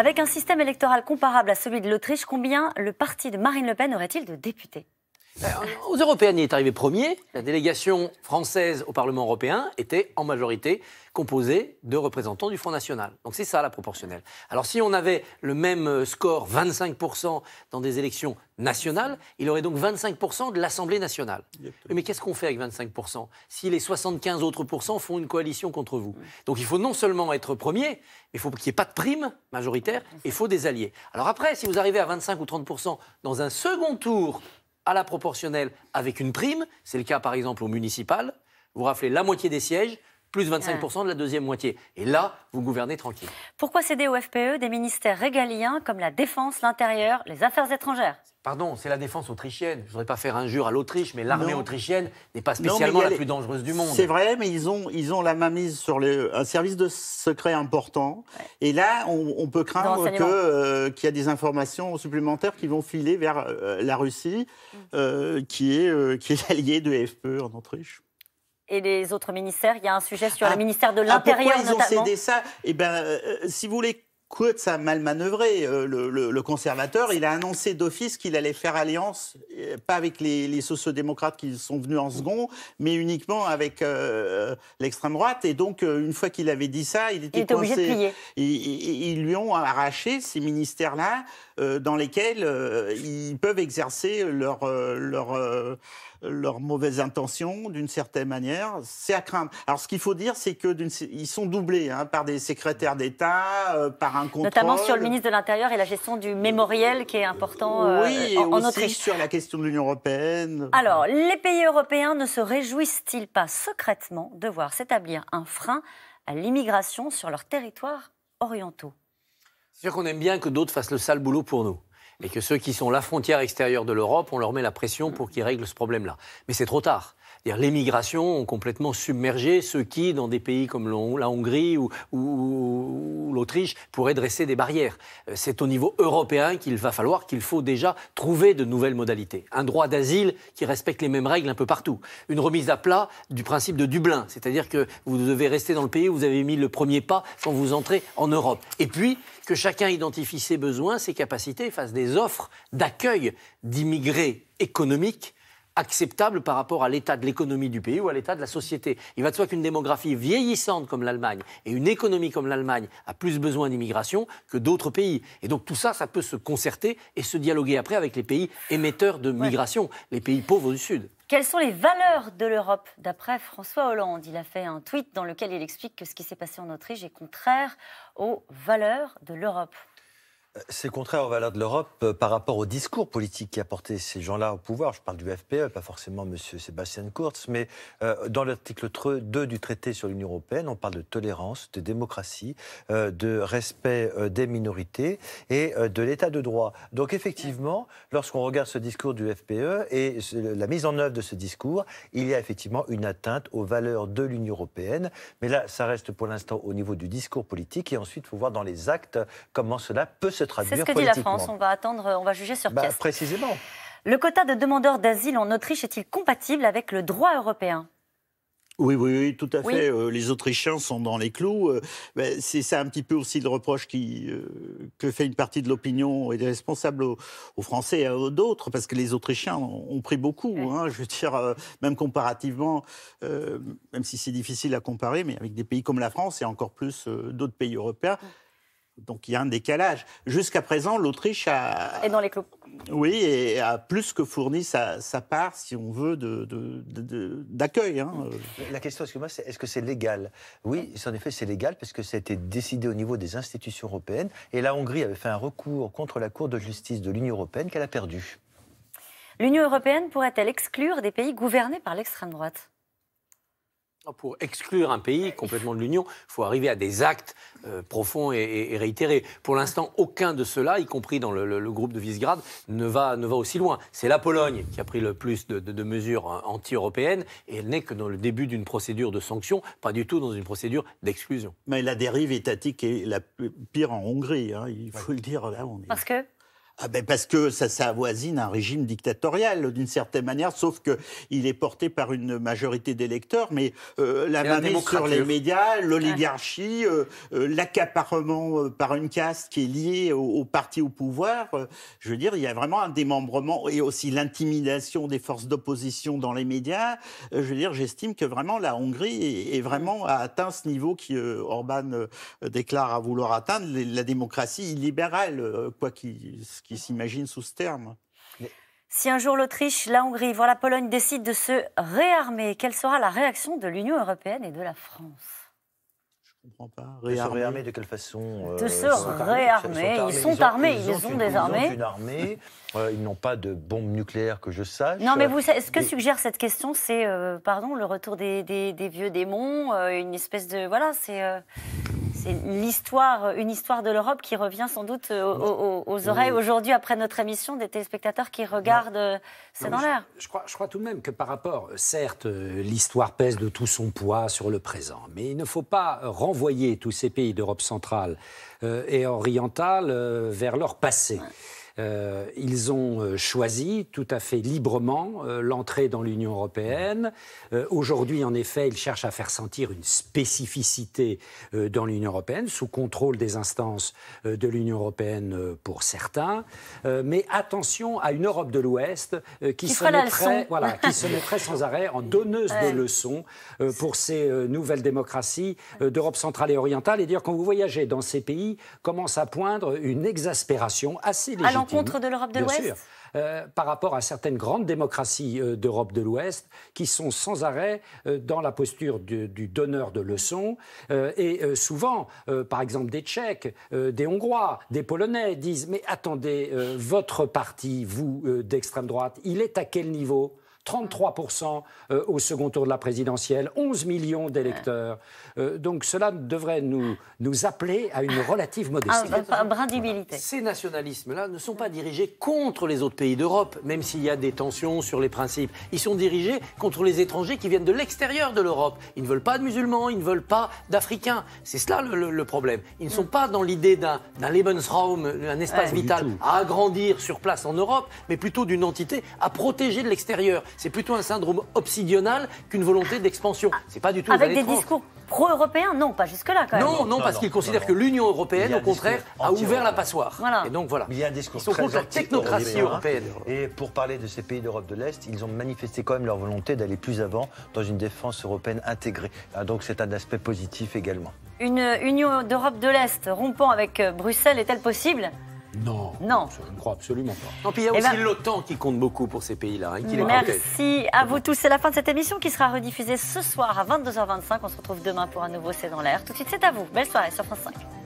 Avec un système électoral comparable à celui de l'Autriche, combien le parti de Marine Le Pen aurait-il de députés euh, aux européennes, il est arrivé premier. La délégation française au Parlement européen était en majorité composée de représentants du Front National. Donc c'est ça la proportionnelle. Alors si on avait le même euh, score, 25% dans des élections nationales, il aurait donc 25% de l'Assemblée nationale. Mais qu'est-ce qu'on fait avec 25% si les 75 autres font une coalition contre vous Donc il faut non seulement être premier, mais il faut qu'il n'y ait pas de prime majoritaire et il faut des alliés. Alors après, si vous arrivez à 25 ou 30% dans un second tour à la proportionnelle avec une prime. C'est le cas par exemple au municipal. Vous raflez la moitié des sièges, plus 25% de la deuxième moitié. Et là, vous gouvernez tranquille. Pourquoi céder aux FPE des ministères régaliens comme la défense, l'intérieur, les affaires étrangères Pardon, c'est la défense autrichienne. Je ne voudrais pas faire injure à l'Autriche, mais l'armée autrichienne n'est pas spécialement la plus dangereuse du monde. C'est vrai, mais ils ont, ils ont la mainmise sur un service de secret important. Et là, on, peut craindre euh, qu'il y a des informations supplémentaires qui vont filer vers euh, la Russie, mm. euh, qui est, qui est de FPE en Autriche et les autres ministères. Il y a un sujet sur le ah, ministère de ah, l'Intérieur Pourquoi Ils ont cédé ça Eh bien, euh, euh, si vous voulez, de ça mal manœuvré. Euh, le, conservateur, il a annoncé d'office qu'il allait faire alliance, euh, pas avec les, les sociodémocrates qui sont venus en second, mais uniquement avec euh, l'extrême droite. Et donc, une fois qu'il avait dit ça, il était, il Ils, lui ont arraché ces ministères-là dans lesquels ils peuvent exercer leur, leur, leurs mauvaises intentions d'une certaine manière, c'est à craindre. Alors ce qu'il faut dire, c'est que ils sont doublés hein, par des secrétaires d'État, par Notamment sur le ministre de l'Intérieur et la gestion du mémoriel qui est important euh, oui, Autriche. en, en Autriche. sur la question de l'Union européenne. Alors, les pays européens ne se réjouissent-ils pas secrètement de voir s'établir un frein à l'immigration sur leurs territoires orientaux C'est sûr qu'on aime bien que d'autres fassent le sale boulot pour nous et que ceux qui sont la frontière extérieure de l'Europe, on leur met la pression pour qu'ils règlent ce problème-là. Mais c'est trop tard les migrations ont complètement submergé ceux qui, dans des pays comme la Hongrie ou, l'Autriche, pourraient dresser des barrières. Euh, c'est au niveau européen qu'il va falloir, qu'il faut déjà trouver de nouvelles modalités. Un droit d'asile qui respecte les mêmes règles un peu partout. Une remise à plat du principe de Dublin, c'est-à-dire que vous devez rester dans le pays où vous avez mis le premier pas quand vous entrez en Europe. Et puis, que chacun identifie ses besoins, ses capacités, fasse des offres d'accueil d'immigrés économiques acceptable par rapport à l'état de l'économie du pays ou à l'état de la société. Il va de soi qu'une démographie vieillissante comme l'Allemagne et une économie comme l'Allemagne a plus besoin d'immigration que d'autres pays. Et donc tout ça, ça peut se concerter et se dialoguer après avec les pays émetteurs de migration, les pays pauvres du Sud. Quelles sont les valeurs de l'Europe D'après François Hollande, il a fait un tweet dans lequel il explique que ce qui s'est passé en Autriche est contraire aux valeurs de l'Europe. C'est contraire aux valeurs de l'Europe euh, par rapport au discours politique qui a porté ces gens-là au pouvoir. Je parle du FPE, pas forcément M. Sébastien Kurz, mais euh, dans l'article 2 du traité sur l'Union européenne, on parle de tolérance, de démocratie, euh, de respect des minorités et de l'état de droit. Donc effectivement, lorsqu'on regarde ce discours du FPE et la mise en œuvre de ce discours, il y a effectivement une atteinte aux valeurs de l'Union européenne. Mais là, ça reste pour l'instant au niveau du discours politique et ensuite, il faut voir dans les actes comment cela peut se c'est ce que dit la France, on va attendre, euh, on va juger sur bah, Précisément. Le quota de demandeurs d'asile en Autriche est-il compatible avec le droit européen oui, oui, oui, tout à fait. Euh, les Autrichiens sont dans les clous. Euh, bah, c'est ça un petit peu aussi le reproche que fait une partie de l'opinion et des responsables aux, Français et aux d'autres, parce que les Autrichiens ont, pris beaucoup. Hein, je veux dire, même comparativement, même si c'est difficile à comparer, mais avec des pays comme la France et encore plus d'autres pays européens. Donc il y a un décalage. Jusqu'à présent, l'Autriche a. Et dans les clous. Oui, et a plus que fourni sa, part, si on veut, d'accueil. Hein. La question, excusez moi c'est est-ce que c'est légal Oui, en effet, c'est légal parce que ça a été décidé au niveau des institutions européennes. Et la Hongrie avait fait un recours contre la Cour de justice de l'Union européenne qu'elle a perdu. L'Union européenne pourrait-elle exclure des pays gouvernés par l'extrême droite pour exclure un pays complètement de l'Union, il faut arriver à des actes euh, profonds et, réitérés. Pour l'instant, aucun de ceux-là, y compris dans le, groupe de Visegrad, ne va, ne va aussi loin. C'est la Pologne qui a pris le plus de, mesures hein, anti-européennes et elle n'est que dans le début d'une procédure de sanction, pas du tout dans une procédure d'exclusion. Mais la dérive étatique est la pire en Hongrie, hein, il faut le dire. Là, on est... Parce que ah ben parce que ça, ça avoisine un régime dictatorial d'une certaine manière, sauf que il est porté par une majorité d'électeurs, mais euh, la mainmise sur les médias, l'oligarchie, euh, euh, l'accaparement par une caste qui est liée au, parti au pouvoir, je veux dire, il y a vraiment un démembrement et aussi l'intimidation des forces d'opposition dans les médias. je veux dire, j'estime que vraiment la Hongrie est, vraiment a atteint ce niveau qui Orban déclare à vouloir atteindre, la démocratie illibérale, quoi qu'il qui s'imaginent sous ce terme. Si un jour l'Autriche, la Hongrie, voire la Pologne décident de se réarmer, quelle sera la réaction de l'Union européenne et de la France je comprends pas. Réarmer. De se réarmer de quelle façon De euh, se réarmer. Ils sont armés, ils, ont, des armées. Ils armée. Euh, ils n'ont pas de bombes nucléaires que je sache. Non, mais vous, euh, ce que suggère cette question, c'est, pardon, le retour des, des vieux démons, une espèce de, voilà, c'est c'est l'histoire, une histoire de l'Europe qui revient sans doute euh, aux, oreilles aujourd'hui après notre émission des téléspectateurs qui regardent. C'est euh, dans l'air. Je, crois, tout de même que par rapport, euh, certes, l'histoire pèse de tout son poids sur le présent, mais il ne faut pas renvoyer tous ces pays d'Europe centrale et orientale vers leur passé. Euh, ils ont euh, choisi tout à fait librement euh, l'entrée dans l'Union européenne. Euh, aujourd'hui, en effet, ils cherchent à faire sentir une spécificité dans l'Union européenne, sous contrôle des instances de l'Union européenne pour certains. mais attention à une Europe de l'Ouest qui, qui, se mettrait, voilà, qui se mettrait sans arrêt en donneuse de leçons pour ces nouvelles démocraties d'Europe centrale et orientale. Et dire, quand vous voyagez dans ces pays, commence à poindre une exaspération assez légitime contre de l'Europe de l'Ouest euh, par rapport à certaines grandes démocraties euh, d'Europe de l'Ouest qui sont sans arrêt euh, dans la posture du, du donneur de leçons. et souvent, par exemple, des Tchèques, des Hongrois, des Polonais disent Mais attendez, votre parti, vous d'extrême droite, il est à quel niveau 33% euh, au second tour de la présidentielle, 11 millions d'électeurs. Euh, donc cela devrait nous, nous appeler à une relative modestie. Un, Ces nationalismes-là ne sont pas dirigés contre les autres pays d'Europe, même s'il y a des tensions sur les principes. Ils sont dirigés contre les étrangers qui viennent de l'extérieur de l'Europe. Ils ne veulent pas de musulmans, ils ne veulent pas d'Africains. C'est cela le, problème. Ils ne sont pas dans l'idée d'un Lebensraum, un espace vital à agrandir sur place en Europe, mais plutôt d'une entité à protéger de l'extérieur c'est plutôt un syndrome obsidional qu'une volonté d'expansion. Ah, c'est pas du tout. Avec des discours pro-européens, non, pas jusque-là quand même. Non, non, parce qu'ils considèrent que l'Union européenne, au contraire, a ouvert la passoire. Et donc voilà. Il y a un discours ils contre technocratie européenne. Et pour parler de ces pays d'Europe de l'Est, ils ont manifesté quand même leur volonté d'aller plus avant dans une défense européenne intégrée. Ah, donc c'est un aspect positif également. Une euh, Union d'Europe de l'Est rompant avec euh, Bruxelles est-elle possible non. Je ne crois absolument pas. Et puis il y a eh aussi ben- l'OTAN qui compte beaucoup pour ces pays-là. Hein, Merci à vous tous. C'est la fin de cette émission qui sera rediffusée ce soir à 22h25. On se retrouve demain pour un nouveau C'est dans l'air. Tout de suite, c'est à vous. Belle soirée sur France 5.